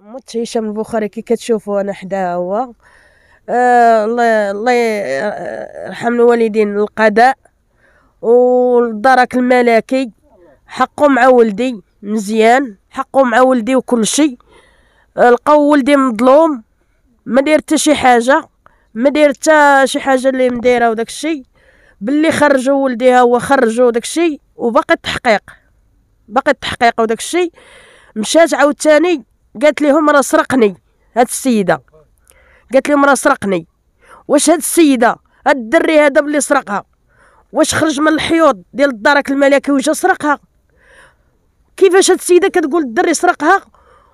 متعيشه هشام البخاري كي كتشوفوا انا حدا هو آه الله الله يرحم الوالدين القضاء والدرك الملكي حقه مع ولدي مزيان حقه مع ولدي وكل شيء لقاو ولدي مظلوم ما داير حتى شي حاجه ما داير حتى شي حاجه اللي مدايره وداك الشيء باللي خرجوا ولدي ها هو خرجوا داك الشيء وباقي التحقيق باقي التحقيق وداك الشيء مشات عاوتاني قالت لهم راه سرقني هاد السيده قالت لهم راه سرقني واش هاد السيده هاد الدري هذا اللي سرقها واش خرج من الحيوط ديال الدرك الملكي وجا سرقها كيفاش هاد السيده كتقول الدري سرقها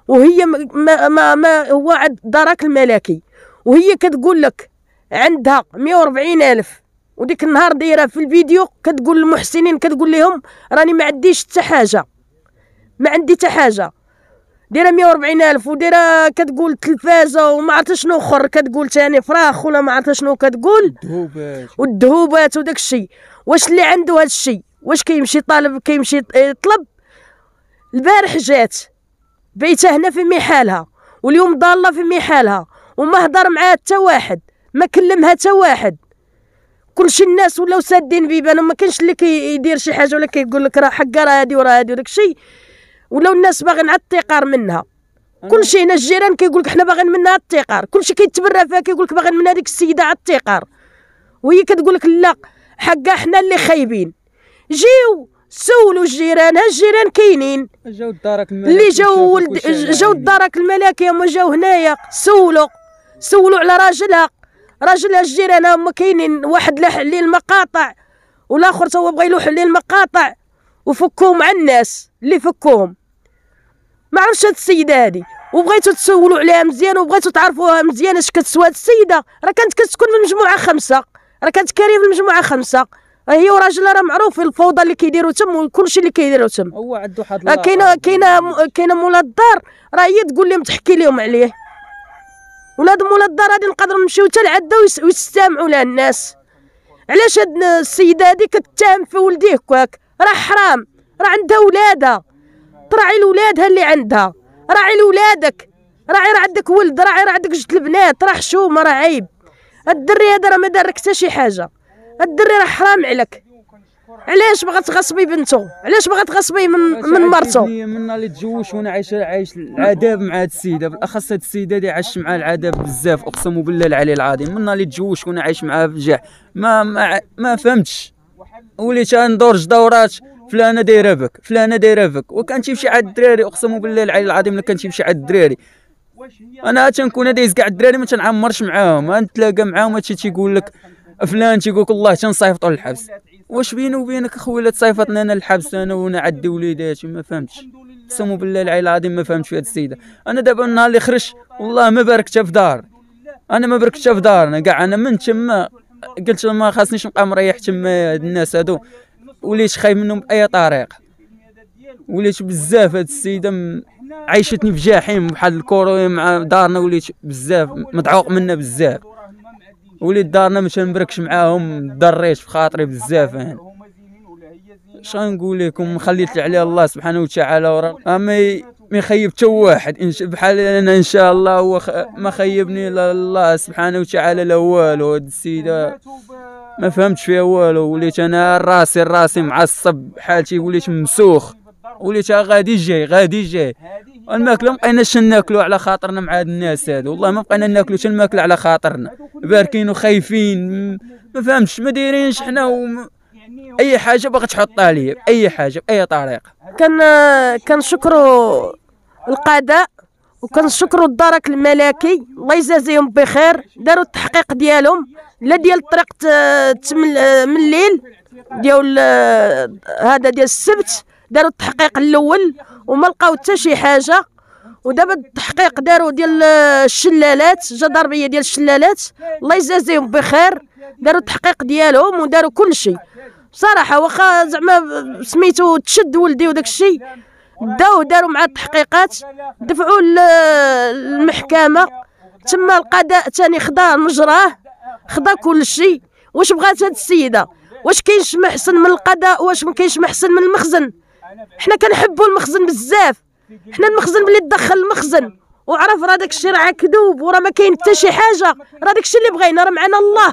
وهي ما ما, ما هو عند الدرك الملكي وهي كتقول لك عندها 140 ألف وديك النهار دايره في الفيديو كتقول للمحسنين كتقول لهم راني ما عنديش حتى حاجه ما عندي حتى حاجه دايره 140 الف ودايره كتقول تلفازه وما عرفت شنو اخر كتقول ثاني فراخ ولا ما عرفت شنو كتقول الذهوبات والذهوبات وداك الشيء واش اللي عنده هذا الشيء واش كيمشي طالب كيمشي يطلب آه، البارح جات بيتها هنا في محالها واليوم ضاله في محالها وما هضر معاها حتى واحد ما كلمها حتى واحد كلشي الناس ولاو سادين بيبانهم ما كانش اللي كيدير كي شي حاجه ولا كيقول لك راه حقه راه هادي وراه هادي وداك الشيء ولاو الناس باغيين على التيقار منها كلشي هنا الجيران كيقول لك حنا باغيين منها التيقار كلشي كيتبرى فيها كيقول لك باغيين من هذيك السيده على التيقار وهي كتقول لك لا حقه حنا اللي خايبين جيو سولوا الجيران ها الجيران كاينين جاو دارك اللي جاو ولد جاو دارك الملكي هما جاو هنايا سولوا سولوا على راجلها راجل الجيران هما كاينين واحد لاح عليه المقاطع والاخر توا بغى يلوح عليه المقاطع وفكوهم على الناس اللي فكوهم ما عرفش هاد السيده هادي وبغيتو تسولوا عليها مزيان وبغيتو تعرفوها مزيان اش كتسوى هاد السيده راه كانت كتكون من مجموعه خمسه راه كانت كريم من مجموعه خمسه هي وراجلها راه معروف الفوضى اللي كيديروا تم وكلشي اللي كيديروا تم هو عنده واحد آه، كاينه آه، كاينه كاينه مولا الدار راه هي تقول لهم تحكي لهم عليه ولاد مولا الدار غادي نقدروا نمشيو حتى لعدا ويستمعوا لها الناس علاش هاد السيده هادي كتهم في ولدي هكاك راه حرام راه عندها ولادها تراعي لولادها اللي عندها راعي لولادك راعي راه عندك ولد راعي راه عندك جوج البنات راه حشومه راه عيب الدري هذا راه ما دار لك حتى شي حاجه الدري راه حرام عليك علاش بغات تغصبي بنته علاش بغات تغصبي من من مرته منا اللي تزوج وانا عايش عايش العذاب مع هاد السيده بالاخص هاد السيده اللي عشت معها العذاب بزاف اقسم بالله العلي العظيم منا اللي تزوج وانا عايش معها في الجح ما ما, ما فهمتش وليت ندور دورات فلانه دايره بك فلانه دايره بك وكان تمشي عند الدراري اقسم بالله العلي العظيم الا كان تمشي عند الدراري انا تنكون دايز كاع الدراري ما تنعمرش معاهم نتلاقى معاهم هادشي تيقول لك فلان تيقول لك الله تنصيفطو للحبس واش بيني وبينك اخويا لا تصيفطني انا الحبس انا ونعدي وليداتي ما فهمتش اقسم بالله العلي العظيم ما فهمتش في هاد السيده انا دابا النهار اللي خرجت والله ما باركتها في دار انا ما باركتها في دار انا كاع انا من تما قلت ما خاصنيش نبقى مريح تما هاد الناس هادو وليت خايف منهم باي طريقه وليت بزاف هاد السيده عيشتني في جحيم بحال الكورونا مع دارنا وليت بزاف مدعوق منا بزاف وليد دارنا مش نبركش معاهم دريش في خاطري بزاف انا شنقول لكم خليت على الله سبحانه وتعالى ورا اما ما يخيب حتى واحد بحال انا ان شاء الله هو ما خيبني لا الله سبحانه وتعالى لا والو هاد السيده ما فهمتش فيها والو وليت انا راسي راسي معصب حالتي وليت مسوخ وليت غادي جاي غادي جاي الماكله بقيناش ناكلو على خاطرنا مع هاد الناس هادو والله ما بقينا ناكلو حتى الماكله على خاطرنا باركين وخايفين ما فهمتش ما دايرينش حنا وم... اي حاجه باغي تحطها ليا اي حاجه باي طريقه كان كنشكروا القضاء وكنشكروا الدرك الملكي الله يجازيهم بخير داروا التحقيق ديالهم لا ديال طريقه من الليل ديال هذا ديال السبت داروا التحقيق الاول وما لقاو حتى شي حاجه ودابا التحقيق داروا ديال الشلالات جا ضربيه ديال الشلالات الله يجازيهم بخير داروا التحقيق ديالهم وداروا كل شيء بصراحه واخا زعما سميتو تشد ولدي وداك الشيء داو داروا مع التحقيقات دفعوا للمحكمه تما القضاء ثاني خدا مجراه خدا كل شيء واش بغات هاد السيده واش كاين شي محسن من القضاء واش ما كاينش محسن من المخزن حنا كنحبوا المخزن بزاف حنا المخزن ملي تدخل المخزن وعرف راه داك الشيء راه كذوب وراه ما كاين حتى شي حاجه راه داك الشيء اللي بغينا راه معنا الله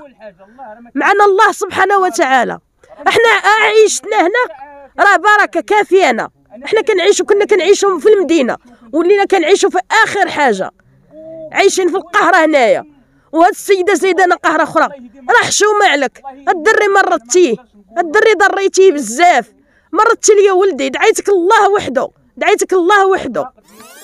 معنا الله سبحانه وتعالى احنا عيشتنا هنا راه بركه كافيانا احنا كنعيشوا كنا كنعيشوا في المدينه ولينا كنعيشوا في اخر حاجه عايشين في القهره هنايا وهاد السيده انا قهره اخرى راه حشومه عليك الدري مرضتيه الدري ضريتيه بزاف مرضتي ليا ولدي دعيتك الله وحده دعيتك الله وحده